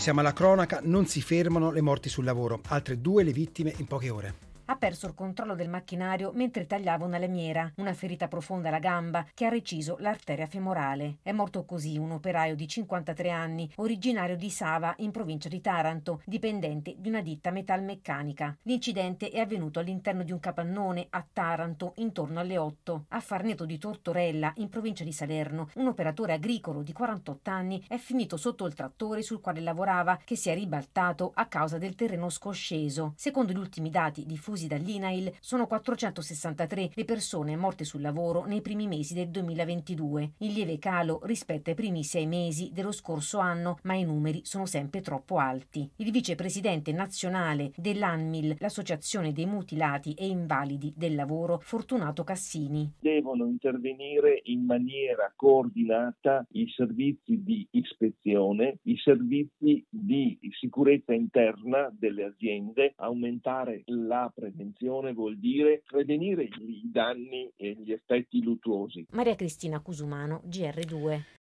siamo alla cronaca, non si fermano le morti sul lavoro, altre due le vittime in poche ore perso il controllo del macchinario mentre tagliava una lamiera, una ferita profonda alla gamba che ha reciso l'arteria femorale. È morto così un operaio di 53 anni, originario di Sava, in provincia di Taranto, dipendente di una ditta metalmeccanica. L'incidente è avvenuto all'interno di un capannone a Taranto intorno alle 8. A Farneto di Tortorella, in provincia di Salerno, un operatore agricolo di 48 anni è finito sotto il trattore sul quale lavorava che si è ribaltato a causa del terreno scosceso. Secondo gli ultimi dati diffusi dall'INAIL, sono 463 le persone morte sul lavoro nei primi mesi del 2022, in lieve calo rispetto ai primi sei mesi dello scorso anno, ma i numeri sono sempre troppo alti. Il vicepresidente nazionale dell'ANMIL, l'Associazione dei Mutilati e Invalidi del Lavoro, Fortunato Cassini. Devono intervenire in maniera coordinata i servizi di ispezione, i servizi di sicurezza interna delle aziende, aumentare la presenza prevenzione vuol dire prevenire i danni e gli effetti luttuosi. Maria Cristina Cusumano, GR2.